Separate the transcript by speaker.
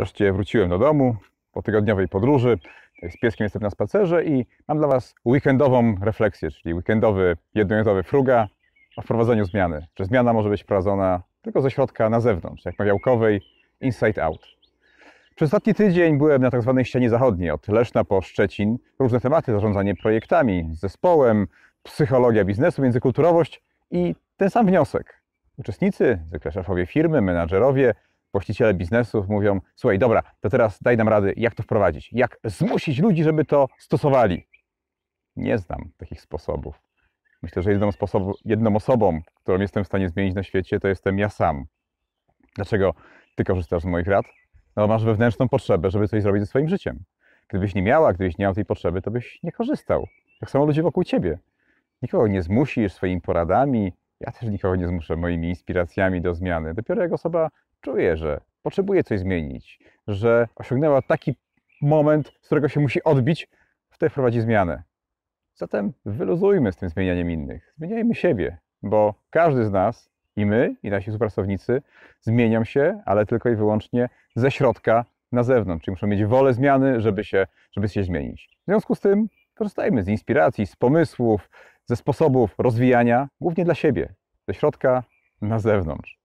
Speaker 1: Wreszcie wróciłem do domu po tygodniowej podróży. Z pieskiem jestem na spacerze i mam dla Was weekendową refleksję, czyli weekendowy, jednominutowy fruga o wprowadzeniu zmiany. Czy zmiana może być wprowadzona tylko ze środka na zewnątrz, jak mawiałkowej, inside out. Przez ostatni tydzień byłem na tzw. Tak ścianie zachodniej, od Leszna po Szczecin. Różne tematy, zarządzanie projektami, zespołem, psychologia biznesu, międzykulturowość i ten sam wniosek. Uczestnicy, zwykle szefowie firmy, menadżerowie, właściciele biznesów mówią: Słuchaj, dobra, to teraz daj nam rady, jak to wprowadzić, jak zmusić ludzi, żeby to stosowali. Nie znam takich sposobów. Myślę, że jedną, sposobu, jedną osobą, którą jestem w stanie zmienić na świecie, to jestem ja sam. Dlaczego ty korzystasz z moich rad? No, masz wewnętrzną potrzebę, żeby coś zrobić ze swoim życiem. Gdybyś nie miała, gdybyś nie miał tej potrzeby, to byś nie korzystał. Tak samo ludzie wokół ciebie. Nikogo nie zmusisz swoimi poradami. Ja też nikogo nie zmuszę moimi inspiracjami do zmiany. Dopiero jak osoba czuje, że potrzebuje coś zmienić, że osiągnęła taki moment, z którego się musi odbić, wtedy wprowadzi zmianę. Zatem wyluzujmy z tym zmienianiem innych. Zmieniajmy siebie, bo każdy z nas, i my, i nasi współpracownicy, zmienią się, ale tylko i wyłącznie ze środka na zewnątrz. Czyli muszą mieć wolę zmiany, żeby się, żeby się zmienić. W związku z tym korzystajmy z inspiracji, z pomysłów, ze sposobów rozwijania, głównie dla siebie, ze środka na zewnątrz.